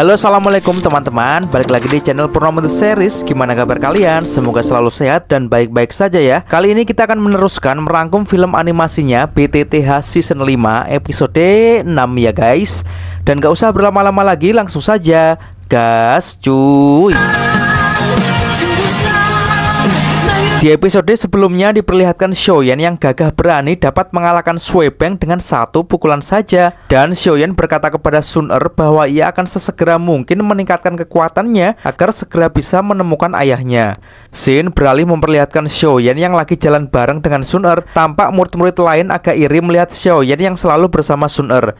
Halo assalamualaikum teman-teman Balik lagi di channel Purnomo The Series Gimana kabar kalian? Semoga selalu sehat dan baik-baik saja ya Kali ini kita akan meneruskan merangkum film animasinya BTTH Season 5 episode 6 ya guys Dan gak usah berlama-lama lagi langsung saja Gas cuy di episode sebelumnya diperlihatkan Shoyan yang gagah berani dapat mengalahkan Beng dengan satu pukulan saja dan Shoyan berkata kepada Sun Er bahwa ia akan sesegera mungkin meningkatkan kekuatannya agar segera bisa menemukan ayahnya. Sin beralih memperlihatkan Shoyan yang lagi jalan bareng dengan Sun Er. Tampak murid-murid lain agak iri melihat Shoyan yang selalu bersama Sun Er.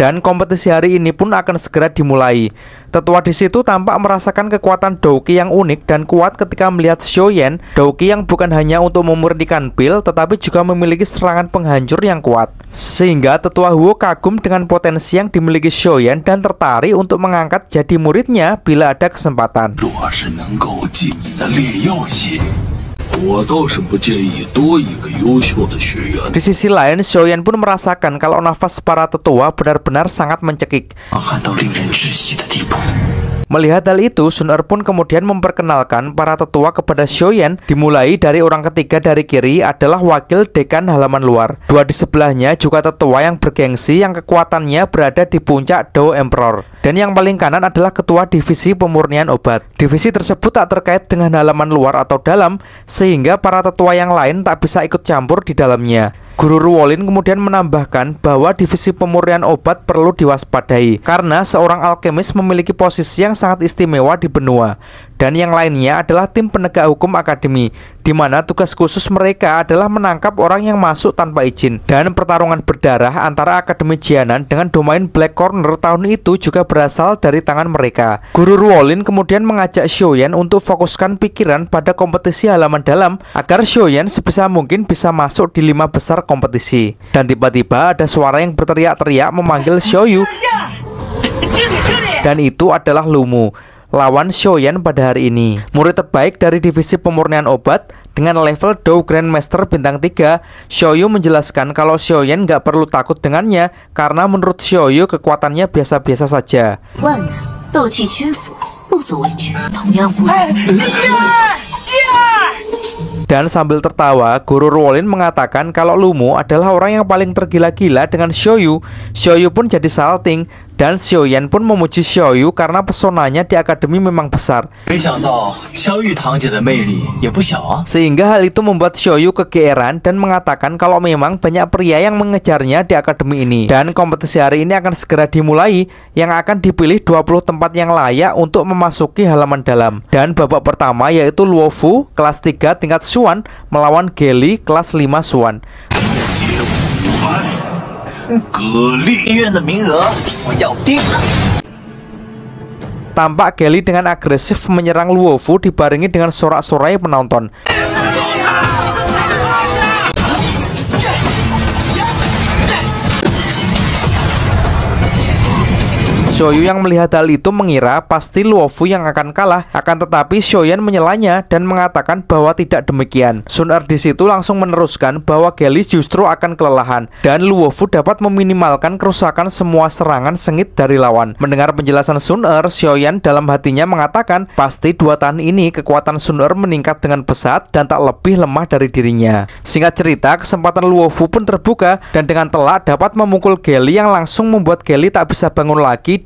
Dan kompetisi hari ini pun akan segera dimulai. Tetua di situ tampak merasakan kekuatan Douki yang unik dan kuat ketika melihat Shoyen, Douki yang bukan hanya untuk memurnikan pil tetapi juga memiliki serangan penghancur yang kuat. Sehingga Tetua Huo kagum dengan potensi yang dimiliki Shoyen dan tertarik untuk mengangkat jadi muridnya bila ada kesempatan. Di sisi lain, Xiaoyan pun merasakan kalau nafas para tetua benar-benar sangat mencekik. Melihat hal itu, Sun Er pun kemudian memperkenalkan para tetua kepada Yan. dimulai dari orang ketiga dari kiri adalah wakil dekan halaman luar. Dua di sebelahnya juga tetua yang bergengsi yang kekuatannya berada di puncak Dao Emperor. Dan yang paling kanan adalah ketua divisi pemurnian obat. Divisi tersebut tak terkait dengan halaman luar atau dalam sehingga para tetua yang lain tak bisa ikut campur di dalamnya. Guru Wolin kemudian menambahkan bahwa divisi pemurnian obat perlu diwaspadai karena seorang alkemis memiliki posisi yang sangat istimewa di benua dan yang lainnya adalah tim penegak hukum akademi, di mana tugas khusus mereka adalah menangkap orang yang masuk tanpa izin. Dan pertarungan berdarah antara Akademi Jianan dengan domain Black Corner tahun itu juga berasal dari tangan mereka. Guru Ruolin kemudian mengajak Xiaoyan untuk fokuskan pikiran pada kompetisi halaman dalam agar Xiaoyan sebisa mungkin bisa masuk di lima besar kompetisi. Dan tiba-tiba ada suara yang berteriak-teriak memanggil Shouyu Dan itu adalah Lumu lawan Shoyan pada hari ini. Murid terbaik dari divisi pemurnian obat dengan level Dou Grandmaster bintang 3, Shoyu menjelaskan kalau Shoyan nggak perlu takut dengannya karena menurut Shoyu kekuatannya biasa-biasa saja. Dan sambil tertawa, Guru Rolin mengatakan kalau Lumu adalah orang yang paling tergila-gila dengan Shoyu. Shoyu pun jadi salting dan Xiao Yan pun memuji Xiao Yu karena pesonanya di akademi memang besar. Sehingga hal itu membuat Xiao Yu kegeeran dan mengatakan kalau memang banyak pria yang mengejarnya di akademi ini. Dan kompetisi hari ini akan segera dimulai yang akan dipilih 20 tempat yang layak untuk memasuki halaman dalam. Dan babak pertama yaitu Luofu kelas 3 tingkat Suan melawan Geli kelas 5 Suan. Iya, Tampak Kelly dengan agresif menyerang Luofu dibarengi dengan sorak-sorai penonton. Shoyu yang melihat hal itu mengira pasti Luofu yang akan kalah, akan tetapi Shoyan menyelanya dan mengatakan bahwa tidak demikian. Sun Er di situ langsung meneruskan bahwa Geli justru akan kelelahan dan Luofu dapat meminimalkan kerusakan semua serangan sengit dari lawan. Mendengar penjelasan Sun Er, Shoyan dalam hatinya mengatakan pasti dua tahun ini kekuatan Sun Er meningkat dengan pesat dan tak lebih lemah dari dirinya. Singkat cerita, kesempatan Luofu pun terbuka dan dengan telak dapat memukul Geli yang langsung membuat Geli tak bisa bangun lagi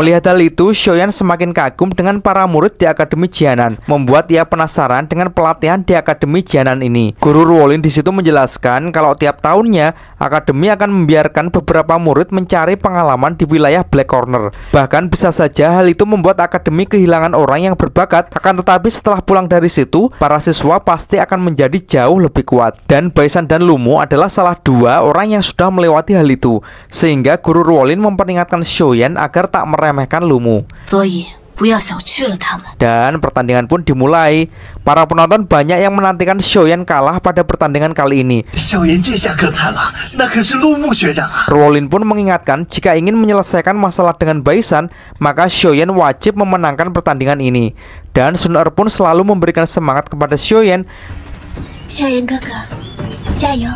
Melihat hal itu, Shoyan semakin kagum dengan para murid di Akademi Jianan, membuat ia penasaran dengan pelatihan di Akademi Jianan ini. Guru Ruolin di situ menjelaskan kalau tiap tahunnya Akademi akan membiarkan beberapa murid mencari pengalaman di wilayah Black Corner. Bahkan bisa saja hal itu membuat Akademi kehilangan orang yang berbakat, akan tetapi setelah pulang dari situ, para siswa pasti akan menjadi jauh lebih kuat. Dan Baisan dan Lumu adalah salah dua orang yang sudah melewati hal itu, sehingga Guru Ruolin memperingatkan Shoyan agar tak meremehkan meremehkan Lumu. Dan pertandingan pun dimulai. Para penonton banyak yang menantikan Xiaoyan kalah pada pertandingan kali ini. Rowlin pun mengingatkan jika ingin menyelesaikan masalah dengan Baisan, maka Xiaoyan wajib memenangkan pertandingan ini. Dan Sun Er pun selalu memberikan semangat kepada Xiaoyan. Xiaoyan kakak, 加油！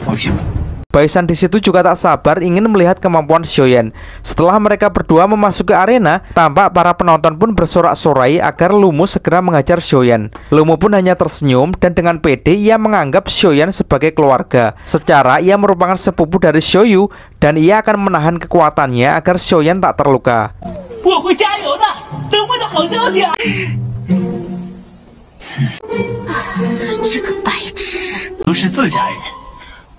放心吧。Baisan di situ juga tak sabar ingin melihat kemampuan Shoyan. Setelah mereka berdua memasuki arena, tampak para penonton pun bersorak-sorai agar Lumu segera mengajar Shoyan. Lumu pun hanya tersenyum dan dengan pede ia menganggap Shoyan sebagai keluarga. Secara ia merupakan sepupu dari Shoyu dan ia akan menahan kekuatannya agar Shoyan tak terluka.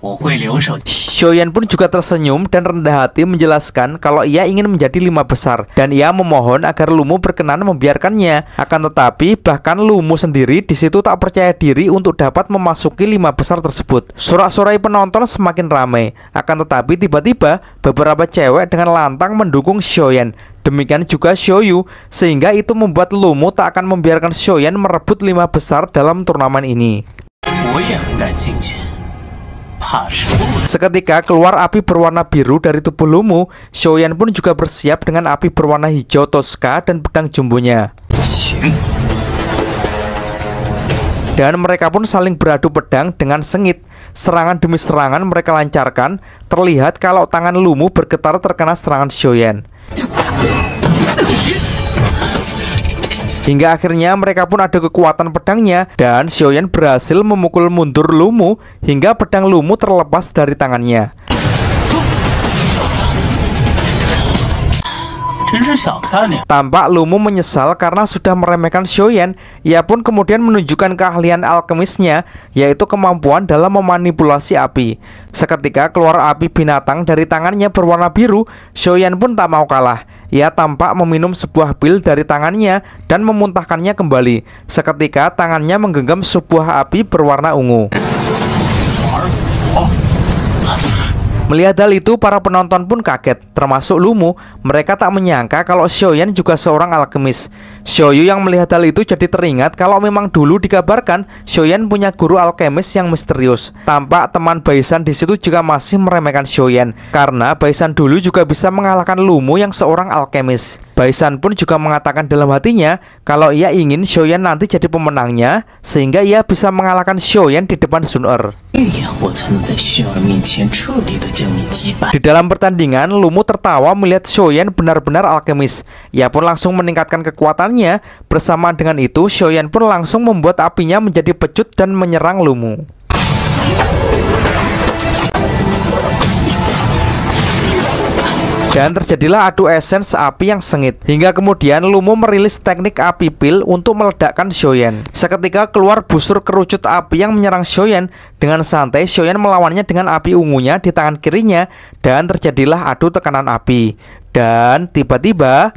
Shoyan pun juga tersenyum dan rendah hati menjelaskan kalau ia ingin menjadi lima besar dan ia memohon agar Lumu berkenan membiarkannya. Akan tetapi bahkan Lumu sendiri di situ tak percaya diri untuk dapat memasuki lima besar tersebut. Sorak-sorai penonton semakin ramai. Akan tetapi tiba-tiba beberapa cewek dengan lantang mendukung Shoyan Demikian juga Shoyu, sehingga itu membuat Lumu tak akan membiarkan Shoyan merebut lima besar dalam turnamen ini. Oh iya, Seketika keluar api berwarna biru dari tubuh Lumu, Shoyan pun juga bersiap dengan api berwarna hijau Tosca dan pedang jumbonya. Dan mereka pun saling beradu pedang dengan sengit Serangan demi serangan mereka lancarkan Terlihat kalau tangan Lumu bergetar terkena serangan Shoyan Hingga akhirnya mereka pun ada kekuatan pedangnya dan Xiaoyan berhasil memukul mundur Lumu hingga pedang Lumu terlepas dari tangannya. Tampak Lumu menyesal karena sudah meremehkan Shoyan. Ia pun kemudian menunjukkan keahlian alkemisnya, yaitu kemampuan dalam memanipulasi api. Seketika keluar api binatang dari tangannya berwarna biru, Shoyan pun tak mau kalah. Ia tampak meminum sebuah pil dari tangannya dan memuntahkannya kembali. Seketika tangannya menggenggam sebuah api berwarna ungu. Melihat hal itu, para penonton pun kaget, termasuk Lumu. Mereka tak menyangka kalau Xiaoyan juga seorang alkemis. Xiaoyu yang melihat hal itu jadi teringat kalau memang dulu dikabarkan Xiaoyan punya guru alkemis yang misterius. Tampak teman Baisan di situ juga masih meremehkan Xiaoyan karena Baisan dulu juga bisa mengalahkan Lumu yang seorang alkemis. Baisan pun juga mengatakan dalam hatinya kalau ia ingin Xiaoyan nanti jadi pemenangnya sehingga ia bisa mengalahkan Xiaoyan di depan Sun Er. Di dalam pertandingan, Lumu tertawa melihat Xiaoyan Shoyan benar-benar alkemis. Ia pun langsung meningkatkan kekuatannya. Bersamaan dengan itu, Shoyan pun langsung membuat apinya menjadi pecut dan menyerang Lumu. dan terjadilah adu esens api yang sengit hingga kemudian Lumo merilis teknik api pil untuk meledakkan Shoyan seketika keluar busur kerucut api yang menyerang Shoyan dengan santai Shoyan melawannya dengan api ungunya di tangan kirinya dan terjadilah adu tekanan api dan tiba-tiba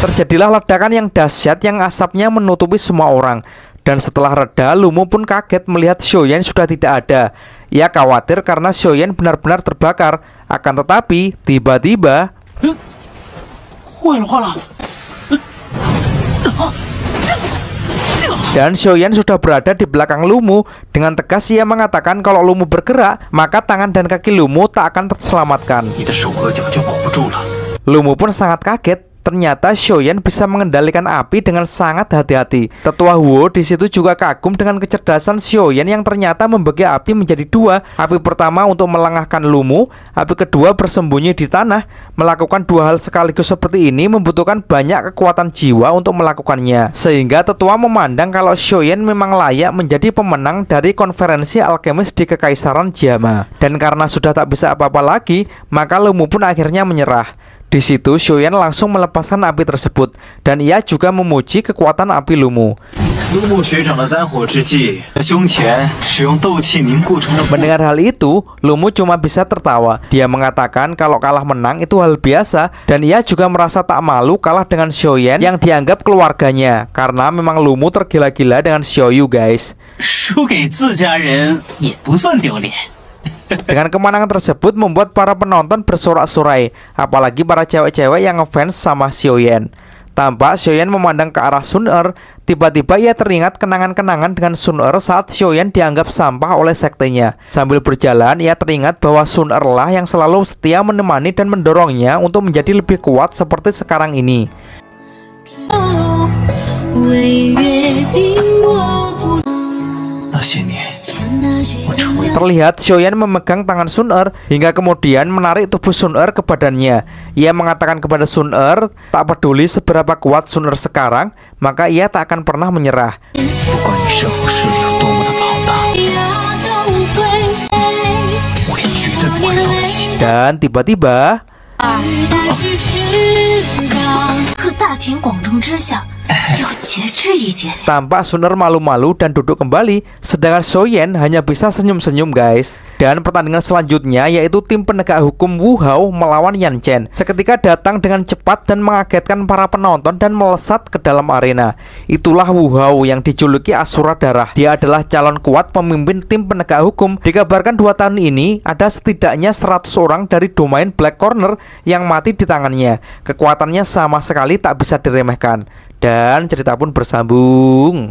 Terjadilah ledakan yang dahsyat yang asapnya menutupi semua orang dan setelah reda, Lumu pun kaget melihat Shoyan sudah tidak ada. Ia khawatir karena Shoyan benar-benar terbakar. Akan tetapi, tiba-tiba... Dan Shoyan sudah berada di belakang Lumu Dengan tegas ia mengatakan kalau Lumu bergerak Maka tangan dan kaki Lumu tak akan terselamatkan Lumu pun sangat kaget Ternyata Shoyan bisa mengendalikan api dengan sangat hati-hati. Tetua Huo di situ juga kagum dengan kecerdasan Shoyan yang ternyata membagi api menjadi dua. Api pertama untuk melengahkan Lumu, api kedua bersembunyi di tanah. Melakukan dua hal sekaligus seperti ini membutuhkan banyak kekuatan jiwa untuk melakukannya. Sehingga tetua memandang kalau Shoyan memang layak menjadi pemenang dari konferensi alkemis di Kekaisaran Jiama. Dan karena sudah tak bisa apa-apa lagi, maka Lumu pun akhirnya menyerah. Di situ Shoyan langsung melepaskan api tersebut dan ia juga memuji kekuatan api Lumu. Mendengar hal itu, Lumu cuma bisa tertawa. Dia mengatakan kalau kalah menang itu hal biasa dan ia juga merasa tak malu kalah dengan Shoyan yang dianggap keluarganya karena memang Lumu tergila-gila dengan Shoyu guys. 输给自家人也不算丢脸。dengan kemenangan tersebut membuat para penonton bersorak-sorai, apalagi para cewek-cewek yang ngefans sama Xiao Yan. Tampak Xiao Yan memandang ke arah Sun Er, tiba-tiba ia teringat kenangan-kenangan dengan Sun Er saat Xiao Yan dianggap sampah oleh sektenya. Sambil berjalan, ia teringat bahwa Sun Er lah yang selalu setia menemani dan mendorongnya untuk menjadi lebih kuat seperti sekarang ini. Oh, Terlihat Shoyan memegang tangan Sun Er hingga kemudian menarik tubuh Sun Er ke badannya. Ia mengatakan kepada Sun Er, tak peduli seberapa kuat Sun Er sekarang, maka ia tak akan pernah menyerah. Dan tiba-tiba ah. Tampak Suner malu-malu dan duduk kembali, sedangkan Soyen hanya bisa senyum-senyum guys. Dan pertandingan selanjutnya yaitu tim penegak hukum Wu Hao melawan Yan Chen. Seketika datang dengan cepat dan mengagetkan para penonton dan melesat ke dalam arena. Itulah Wu Hao yang dijuluki Asura Darah. Dia adalah calon kuat pemimpin tim penegak hukum. Dikabarkan dua tahun ini ada setidaknya 100 orang dari domain Black Corner yang mati di tangannya. Kekuatannya sama sekali tak bisa diremehkan. Dan cerita pun bersambung.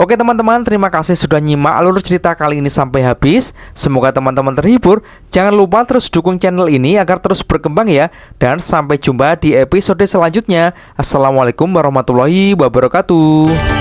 Oke teman-teman, terima kasih sudah nyimak alur cerita kali ini sampai habis. Semoga teman-teman terhibur. Jangan lupa terus dukung channel ini agar terus berkembang ya. Dan sampai jumpa di episode selanjutnya. Assalamualaikum warahmatullahi wabarakatuh.